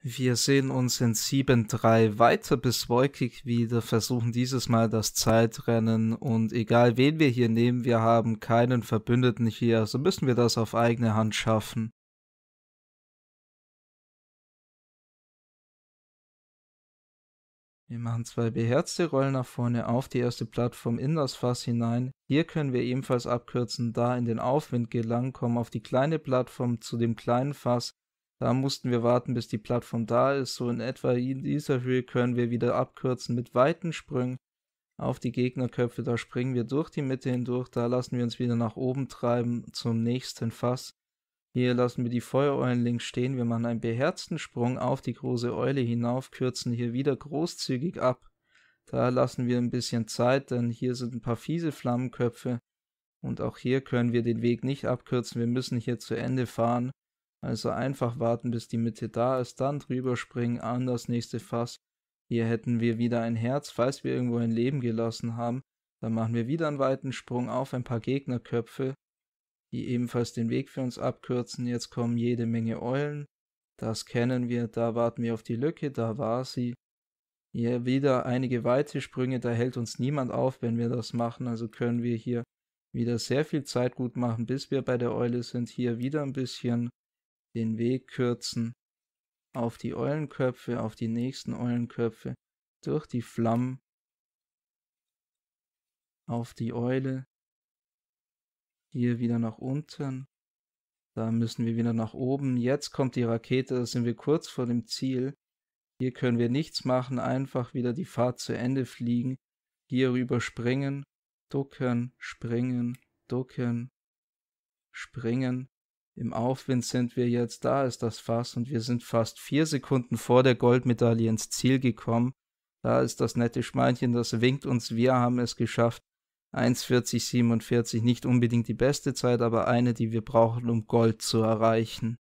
Wir sehen uns in 7-3 weiter bis Wolkig wieder, versuchen dieses Mal das Zeitrennen und egal wen wir hier nehmen, wir haben keinen Verbündeten hier, so müssen wir das auf eigene Hand schaffen. Wir machen zwei beherzte Rollen nach vorne auf die erste Plattform in das Fass hinein. Hier können wir ebenfalls abkürzen, da in den Aufwind gelangen, kommen auf die kleine Plattform zu dem kleinen Fass da mussten wir warten, bis die Plattform da ist. So in etwa in dieser Höhe können wir wieder abkürzen mit weiten Sprüngen auf die Gegnerköpfe. Da springen wir durch die Mitte hindurch. Da lassen wir uns wieder nach oben treiben zum nächsten Fass. Hier lassen wir die Feuereulen links stehen. Wir machen einen beherzten Sprung auf die große Eule hinauf, kürzen hier wieder großzügig ab. Da lassen wir ein bisschen Zeit, denn hier sind ein paar fiese Flammenköpfe. Und auch hier können wir den Weg nicht abkürzen. Wir müssen hier zu Ende fahren. Also einfach warten, bis die Mitte da ist, dann drüber springen an das nächste Fass. Hier hätten wir wieder ein Herz, falls wir irgendwo ein Leben gelassen haben. Dann machen wir wieder einen weiten Sprung auf ein paar Gegnerköpfe, die ebenfalls den Weg für uns abkürzen. Jetzt kommen jede Menge Eulen. Das kennen wir, da warten wir auf die Lücke, da war sie. Hier wieder einige weite Sprünge, da hält uns niemand auf, wenn wir das machen. Also können wir hier wieder sehr viel Zeit gut machen, bis wir bei der Eule sind. Hier wieder ein bisschen den Weg kürzen auf die Eulenköpfe, auf die nächsten Eulenköpfe, durch die Flammen, auf die Eule, hier wieder nach unten, da müssen wir wieder nach oben, jetzt kommt die Rakete, da sind wir kurz vor dem Ziel, hier können wir nichts machen, einfach wieder die Fahrt zu Ende fliegen, hier rüber springen, ducken, springen, ducken, springen, im Aufwind sind wir jetzt, da ist das Fass und wir sind fast vier Sekunden vor der Goldmedaille ins Ziel gekommen. Da ist das nette Schmeinchen, das winkt uns, wir haben es geschafft. 1,4047, nicht unbedingt die beste Zeit, aber eine, die wir brauchen, um Gold zu erreichen.